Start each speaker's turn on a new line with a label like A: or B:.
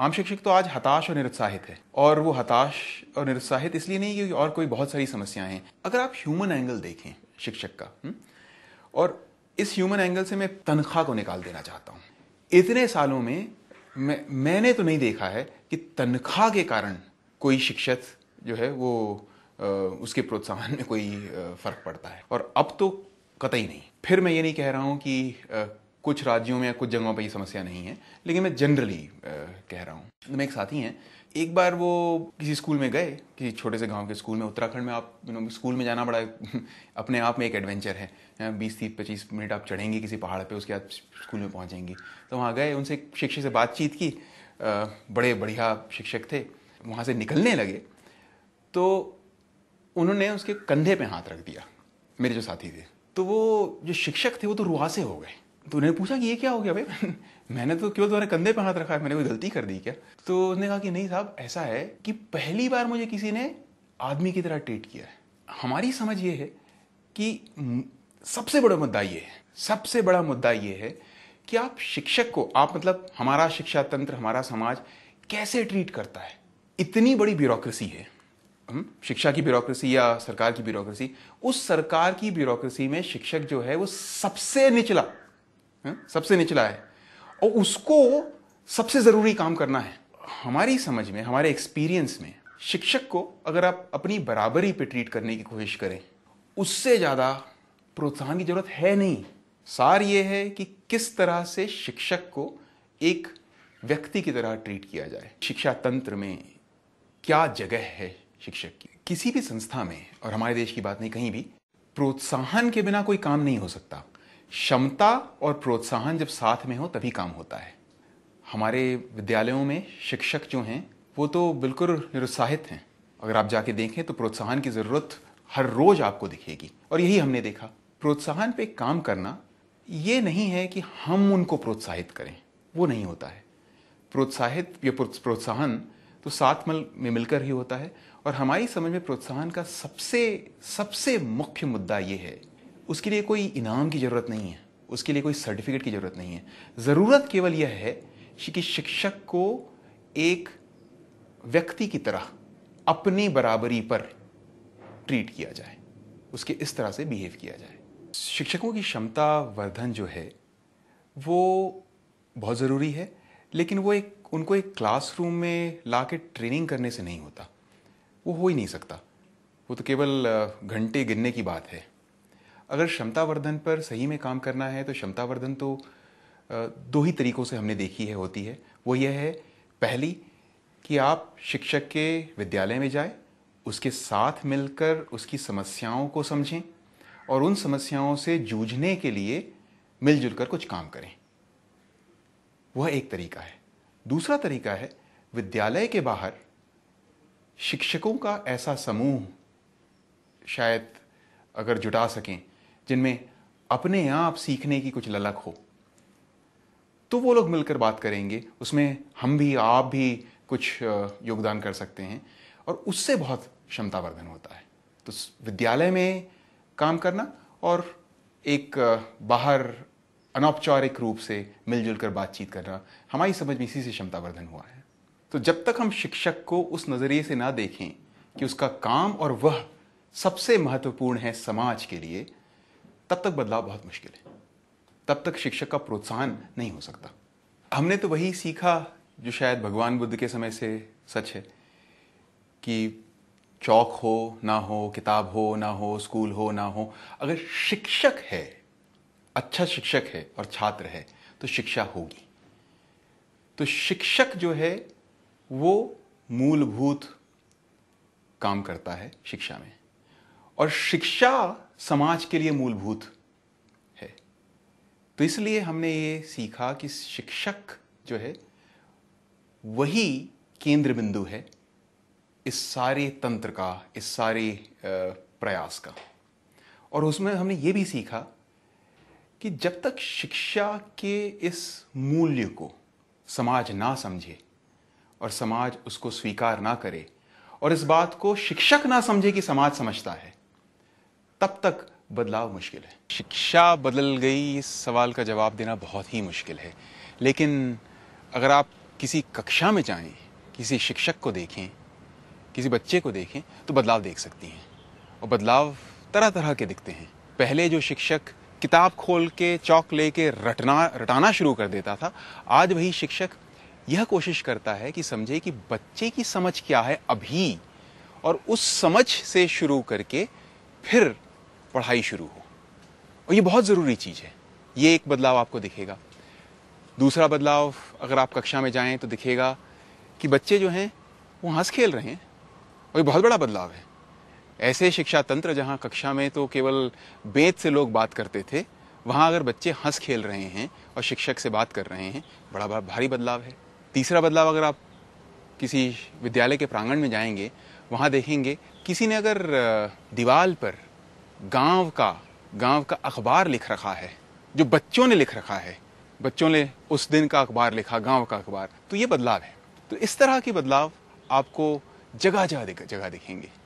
A: आम शिक्षक तो आज हताश और निरुत्साहित है और वो हताश और निरुत्साहित इसलिए नहीं क्योंकि और कोई बहुत सारी समस्याएं हैं अगर आप ह्यूमन एंगल देखें शिक्षक का हम्म, और इस ह्यूमन एंगल से मैं तनख्वाह को निकाल देना चाहता हूं इतने सालों में मैं मैंने तो नहीं देखा है कि तनख्वाह के कारण कोई शिक्षक जो है वो उसके प्रोत्साहन में कोई फ़र्क पड़ता है और अब तो कतई नहीं फिर मैं ये नहीं कह रहा हूँ कि कुछ राज्यों में या कुछ जगहों पर ये समस्या नहीं है लेकिन मैं जनरली कह रहा हूँ तो मैं एक साथी हैं एक बार वो किसी स्कूल में गए किसी छोटे से गांव के स्कूल में उत्तराखंड में आप नो स्कूल में जाना बड़ा अपने आप में एक एडवेंचर है बीस तीस पच्चीस मिनट आप चढ़ेंगे किसी पहाड़ पे उसके बाद स्कूल में पहुँचेंगे तो वहाँ गए उनसे शिक्षक से बातचीत की बड़े बढ़िया शिक्षक थे वहाँ से निकलने लगे तो उन्होंने उसके कंधे पे हाथ रख दिया मेरे जो साथी थे तो वो जो शिक्षक थे वो तो रुआसे हो गए तो उन्होंने पूछा कि ये क्या हो गया भाई मैंने तो केवल तुम्हारे कंधे पे हाथ रखा है मैंने कोई गलती कर दी क्या तो उसने कहा कि नहीं साहब ऐसा है कि पहली बार मुझे किसी ने आदमी की तरह ट्रीट किया है हमारी समझ ये है कि सबसे बड़ा मुद्दा ये है सबसे बड़ा मुद्दा ये है कि आप शिक्षक को आप मतलब हमारा शिक्षा तंत्र हमारा समाज कैसे ट्रीट करता है इतनी बड़ी ब्यूरोक्रेसी है शिक्षा की ब्यूरोक्रेसी या सरकार की ब्यूरोक्रेसी उस सरकार की ब्यूरोक्रेसी में शिक्षक जो है वो सबसे निचला सबसे निचला है और उसको सबसे ज़रूरी काम करना है हमारी समझ में हमारे एक्सपीरियंस में शिक्षक को अगर आप अपनी बराबरी पे ट्रीट करने की कोशिश करें उससे ज़्यादा प्रोत्साहन की ज़रूरत है नहीं सार ये है कि किस तरह से शिक्षक को एक व्यक्ति की तरह ट्रीट किया जाए शिक्षा तंत्र में क्या जगह है शिक्षक की किसी भी संस्था में और हमारे देश की बात नहीं कहीं भी प्रोत्साहन के बिना कोई काम नहीं हो सकता क्षमता और प्रोत्साहन जब साथ में हो तभी काम होता है हमारे विद्यालयों में शिक्षक जो हैं वो तो बिल्कुल निरुत्साहित हैं अगर आप जाके देखें तो प्रोत्साहन की ज़रूरत हर रोज़ आपको दिखेगी और यही हमने देखा प्रोत्साहन पे काम करना ये नहीं है कि हम उनको प्रोत्साहित करें वो नहीं होता है प्रोत्साहित या प्रोत्साहन तो साथ मल में मिलकर ही होता है और हमारी समझ में प्रोत्साहन का सबसे सबसे मुख्य मुद्दा ये है उसके लिए कोई इनाम की ज़रूरत नहीं है उसके लिए कोई सर्टिफिकेट की ज़रूरत नहीं है ज़रूरत केवल यह है कि शिक्षक को एक व्यक्ति की तरह अपनी बराबरी पर ट्रीट किया जाए उसके इस तरह से बिहेव किया जाए शिक्षकों की क्षमता वर्धन जो है वो बहुत ज़रूरी है लेकिन वो एक उनको एक क्लासरूम में ला के ट्रेनिंग करने से नहीं होता वो हो ही नहीं सकता वो तो केवल घंटे गिनने की बात है अगर क्षमतावर्धन पर सही में काम करना है तो क्षमतावर्धन तो दो ही तरीक़ों से हमने देखी है होती है वो यह है पहली कि आप शिक्षक के विद्यालय में जाए उसके साथ मिलकर उसकी समस्याओं को समझें और उन समस्याओं से जूझने के लिए मिलजुल कर कुछ काम करें वह एक तरीका है दूसरा तरीका है विद्यालय के बाहर शिक्षकों का ऐसा समूह शायद अगर जुटा सकें जिनमें अपने आप सीखने की कुछ ललक हो तो वो लोग मिलकर बात करेंगे उसमें हम भी आप भी कुछ योगदान कर सकते हैं और उससे बहुत क्षमतावर्धन होता है तो विद्यालय में काम करना और एक बाहर अनौपचारिक रूप से मिलजुल कर बातचीत करना हमारी समझ में इसी से क्षमतावर्धन हुआ है तो जब तक हम शिक्षक को उस नज़रिए से ना देखें कि उसका काम और वह सबसे महत्वपूर्ण है समाज के लिए तब तक बदलाव बहुत मुश्किल है तब तक शिक्षक का प्रोत्साहन नहीं हो सकता हमने तो वही सीखा जो शायद भगवान बुद्ध के समय से सच है कि चौक हो ना हो किताब हो ना हो स्कूल हो ना हो अगर शिक्षक है अच्छा शिक्षक है और छात्र है तो शिक्षा होगी तो शिक्षक जो है वो मूलभूत काम करता है शिक्षा में और शिक्षा समाज के लिए मूलभूत है तो इसलिए हमने ये सीखा कि शिक्षक जो है वही केंद्र बिंदु है इस सारे तंत्र का इस सारे प्रयास का और उसमें हमने ये भी सीखा कि जब तक शिक्षा के इस मूल्य को समाज ना समझे और समाज उसको स्वीकार ना करे और इस बात को शिक्षक ना समझे कि समाज समझता है तब तक बदलाव मुश्किल है शिक्षा बदल गई इस सवाल का जवाब देना बहुत ही मुश्किल है लेकिन अगर आप किसी कक्षा में जाएं किसी शिक्षक को देखें किसी बच्चे को देखें तो बदलाव देख सकती हैं और बदलाव तरह तरह के दिखते हैं पहले जो शिक्षक किताब खोल के चौक ले के रटना रटाना शुरू कर देता था आज वही शिक्षक यह कोशिश करता है कि समझे कि बच्चे की समझ क्या है अभी और उस समझ से शुरू करके फिर पढ़ाई शुरू हो और ये बहुत ज़रूरी चीज़ है ये एक बदलाव आपको दिखेगा दूसरा बदलाव अगर आप कक्षा में जाएं तो दिखेगा कि बच्चे जो हैं वो हंस खेल रहे हैं और ये बहुत बड़ा बदलाव है ऐसे शिक्षा तंत्र जहाँ कक्षा में तो केवल बेत से लोग बात करते थे वहाँ अगर बच्चे हंस खेल रहे हैं और शिक्षक से बात कर रहे हैं बड़ा बड़ा भारी बदलाव है तीसरा बदलाव अगर आप किसी विद्यालय के प्रांगण में जाएंगे वहाँ देखेंगे किसी ने अगर दीवार पर गांव का गांव का अखबार लिख रखा है जो बच्चों ने लिख रखा है बच्चों ने उस दिन का अखबार लिखा गांव का अखबार तो ये बदलाव है तो इस तरह के बदलाव आपको जगह जगह जगह दिखेंगे